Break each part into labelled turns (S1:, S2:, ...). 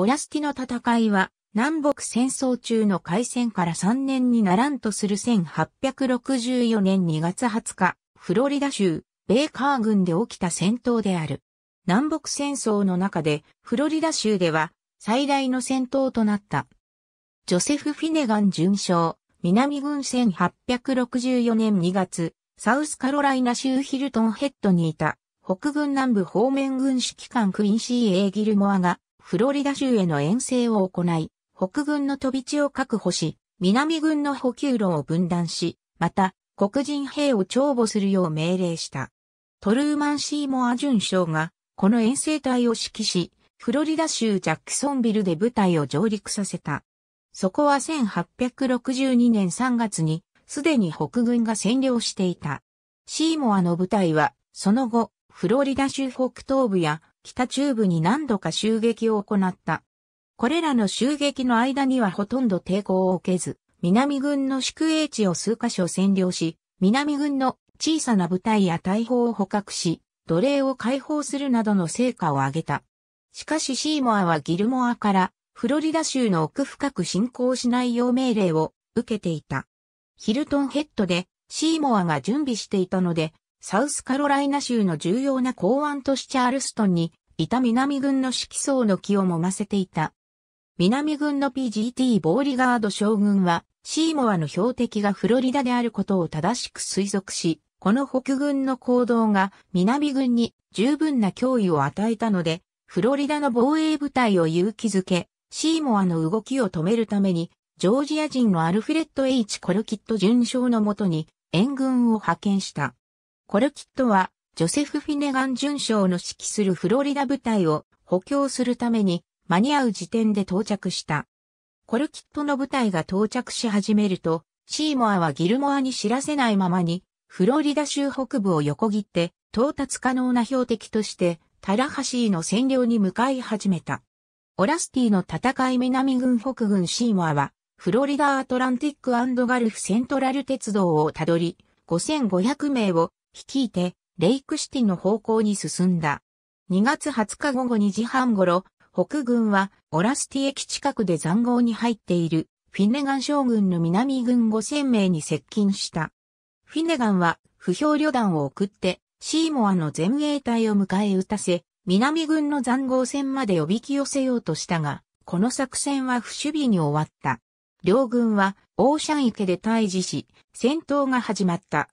S1: オラスティの戦いは、南北戦争中の開戦から3年にならんとする1864年2月20日、フロリダ州、ベーカー軍で起きた戦闘である。南北戦争の中で、フロリダ州では、最大の戦闘となった。ジョセフ・フィネガン准将、南軍1864年2月、サウスカロライナ州ヒルトンヘッドにいた、北軍南部方面軍指揮官クインシー・エー・ギルモアが、フロリダ州への遠征を行い、北軍の飛び地を確保し、南軍の補給路を分断し、また、黒人兵を帳簿するよう命令した。トルーマン・シーモア准将が、この遠征隊を指揮し、フロリダ州ジャックソンビルで部隊を上陸させた。そこは1862年3月に、すでに北軍が占領していた。シーモアの部隊は、その後、フロリダ州北東部や北中部に何度か襲撃を行った。これらの襲撃の間にはほとんど抵抗を受けず、南軍の宿営地を数カ所占領し、南軍の小さな部隊や大砲を捕獲し、奴隷を解放するなどの成果を上げた。しかしシーモアはギルモアからフロリダ州の奥深く侵攻しないよう命令を受けていた。ヒルトンヘッドでシーモアが準備していたので、サウスカロライナ州の重要な港湾都市チャールストンに、いた南軍の色層の木をもませていた。南軍の PGT ボーリガード将軍は、シーモアの標的がフロリダであることを正しく推測し、この北軍の行動が南軍に十分な脅威を与えたので、フロリダの防衛部隊を勇気づけ、シーモアの動きを止めるために、ジョージア人のアルフレッド・ H・ コルキット准将のもとに援軍を派遣した。コルキットは、ジョセフ・フィネガン巡将の指揮するフロリダ部隊を補強するために、間に合う時点で到着した。コルキットの部隊が到着し始めると、シーモアはギルモアに知らせないままに、フロリダ州北部を横切って、到達可能な標的として、タラハシーの占領に向かい始めた。オラスティの戦い南軍北軍シーモアは、フロリダアトランティックガルフセントラル鉄道をたどり、5500名を率いて、レイクシティの方向に進んだ。2月20日午後2時半頃、北軍はオラスティ駅近くで残壕に入っているフィネガン将軍の南軍5000名に接近した。フィネガンは不評旅団を送ってシーモアの前衛隊を迎え撃たせ、南軍の残壕戦までおびき寄せようとしたが、この作戦は不守備に終わった。両軍はオーシャン池で退治し、戦闘が始まった。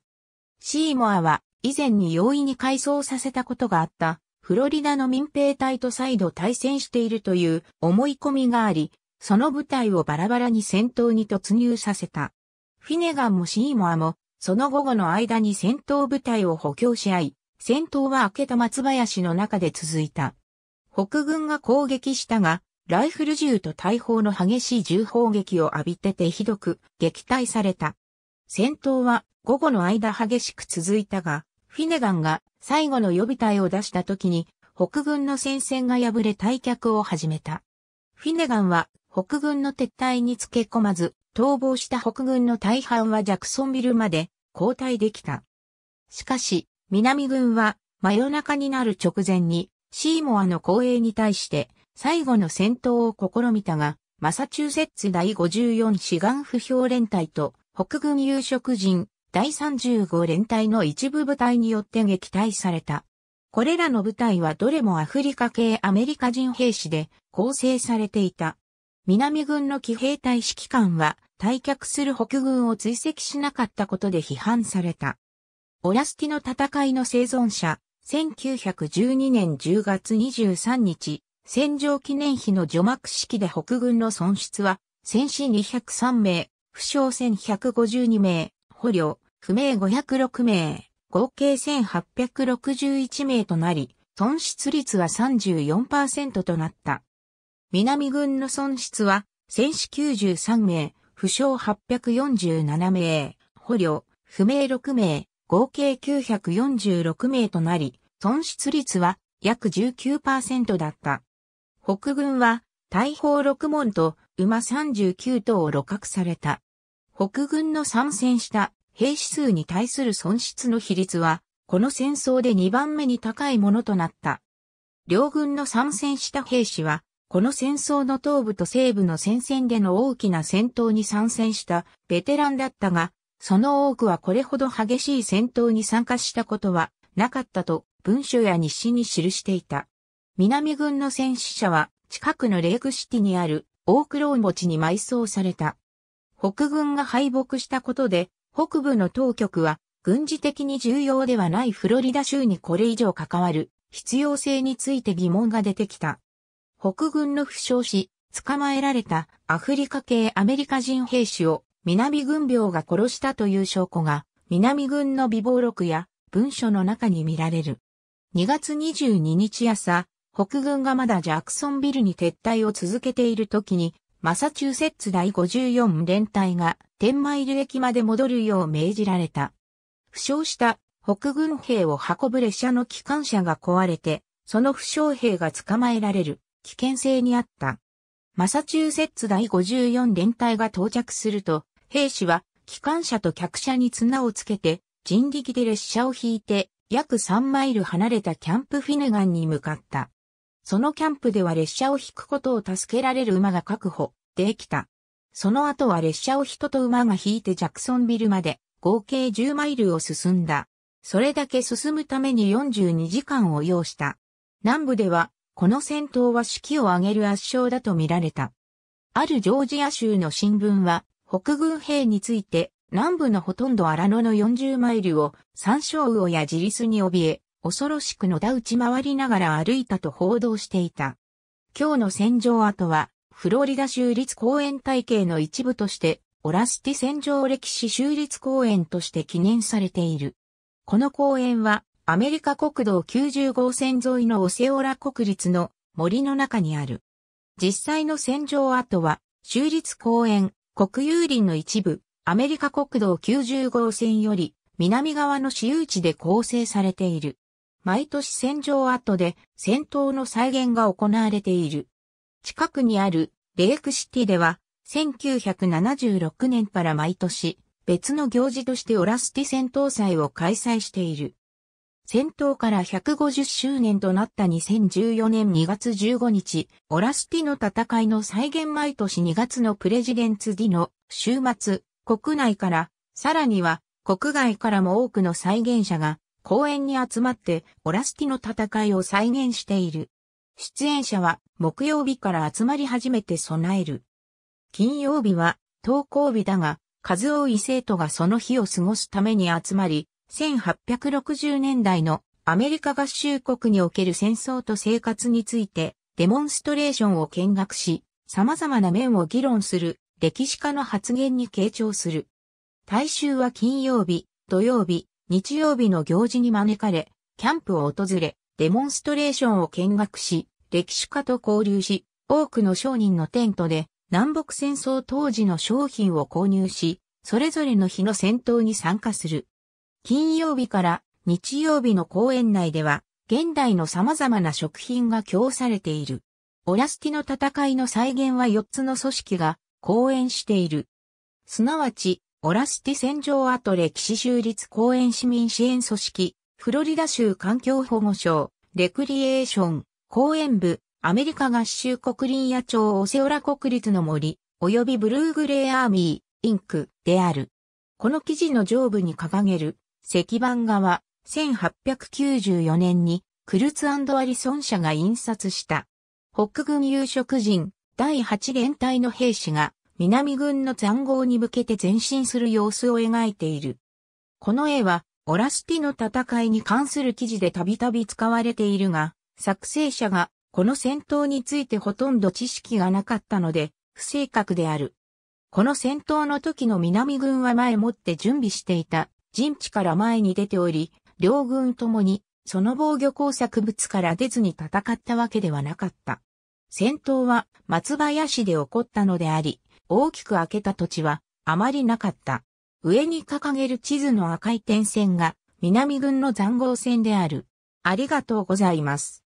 S1: シーモアは以前に容易に改装させたことがあったフロリダの民兵隊と再度対戦しているという思い込みがあり、その部隊をバラバラに戦闘に突入させた。フィネガンもシーモアも、その午後の間に戦闘部隊を補強し合い、戦闘は明けた松林の中で続いた。北軍が攻撃したが、ライフル銃と大砲の激しい銃砲撃を浴びててひどく撃退された。戦闘は午後の間激しく続いたが、フィネガンが最後の予備隊を出した時に北軍の戦線が敗れ退却を始めた。フィネガンは北軍の撤退につけ込まず、逃亡した北軍の大半はジャクソンビルまで交代できた。しかし、南軍は真夜中になる直前にシーモアの公営に対して最後の戦闘を試みたが、マサチューセッツ第54志願不評連隊と北軍有色人第35連隊の一部部隊によって撃退された。これらの部隊はどれもアフリカ系アメリカ人兵士で構成されていた。南軍の騎兵隊指揮官は退却する北軍を追跡しなかったことで批判された。オラスティの戦いの生存者、1912年10月23日、戦場記念碑の除幕式で北軍の損失は、戦死203名、負傷1152名、捕虜、不明506名、合計1861名となり、損失率は34%となった。南軍の損失は、戦死93名、負傷847名、捕虜、不明6名、合計946名となり、損失率は約19%だった。北軍は、大砲6門と馬39頭を露獲された。北軍の参戦した兵士数に対する損失の比率は、この戦争で2番目に高いものとなった。両軍の参戦した兵士は、この戦争の東部と西部の戦線での大きな戦闘に参戦したベテランだったが、その多くはこれほど激しい戦闘に参加したことはなかったと文書や日誌に記していた。南軍の戦死者は近くのレークシティにあるオークロー墓地に埋葬された。北軍が敗北したことで、北部の当局は軍事的に重要ではないフロリダ州にこれ以上関わる必要性について疑問が出てきた。北軍の負傷し、捕まえられたアフリカ系アメリカ人兵士を南軍病が殺したという証拠が南軍の美貌録や文書の中に見られる。2月22日朝、北軍がまだジャクソンビルに撤退を続けている時にマサチューセッツ第54連隊が天満ル駅まで戻るよう命じられた。負傷した北軍兵を運ぶ列車の機関車が壊れて、その負傷兵が捕まえられる危険性にあった。マサチューセッツ第54連隊が到着すると、兵士は機関車と客車に綱をつけて人力で列車を引いて約3マイル離れたキャンプフィネガンに向かった。そのキャンプでは列車を引くことを助けられる馬が確保できた。その後は列車を人と馬が引いてジャクソンビルまで合計10マイルを進んだ。それだけ進むために42時間を要した。南部では、この戦闘は士気を上げる圧勝だと見られた。あるジョージア州の新聞は、北軍兵について、南部のほとんど荒野の40マイルを、山椒魚や自立に怯え、恐ろしく野田打ち回りながら歩いたと報道していた。今日の戦場跡は、フロリダ州立公園体系の一部として、オラスティ戦場歴史州立公園として記念されている。この公園は、アメリカ国道90号線沿いのオセオラ国立の森の中にある。実際の戦場跡は、州立公園、国有林の一部、アメリカ国道90号線より南側の私有地で構成されている。毎年戦場跡で戦闘の再現が行われている。近くにあるレイクシティでは1976年から毎年別の行事としてオラスティ戦闘祭を開催している。戦闘から150周年となった2014年2月15日、オラスティの戦いの再現毎年2月のプレジデンツディの週末、国内から、さらには国外からも多くの再現者が公園に集まってオラスティの戦いを再現している。出演者は木曜日から集まり始めて備える。金曜日は登校日だが、数多い生徒がその日を過ごすために集まり、1860年代のアメリカ合衆国における戦争と生活についてデモンストレーションを見学し、様々な面を議論する歴史家の発言に傾聴する。大衆は金曜日、土曜日、日曜日の行事に招かれ、キャンプを訪れ、デモンストレーションを見学し、歴史家と交流し、多くの商人のテントで、南北戦争当時の商品を購入し、それぞれの日の戦闘に参加する。金曜日から日曜日の公園内では、現代の様々な食品が供されている。オラスティの戦いの再現は4つの組織が講演している。すなわち、オラスティ戦場跡歴史州立公園市民支援組織、フロリダ州環境保護省、レクリエーション、公園部、アメリカ合衆国林野町オセオラ国立の森、及びブルーグレーアーミー、インク、である。この記事の上部に掲げる、石板画は、1894年に、クルツアリソン社が印刷した。北軍有色人、第8連隊の兵士が、南軍の残壕に向けて前進する様子を描いている。この絵は、オラスティの戦いに関する記事でたびたび使われているが、作成者がこの戦闘についてほとんど知識がなかったので、不正確である。この戦闘の時の南軍は前もって準備していた陣地から前に出ており、両軍ともにその防御工作物から出ずに戦ったわけではなかった。戦闘は松林で起こったのであり、大きく開けた土地はあまりなかった。上に掲げる地図の赤い点線が南軍の残壕線である。ありがとうございます。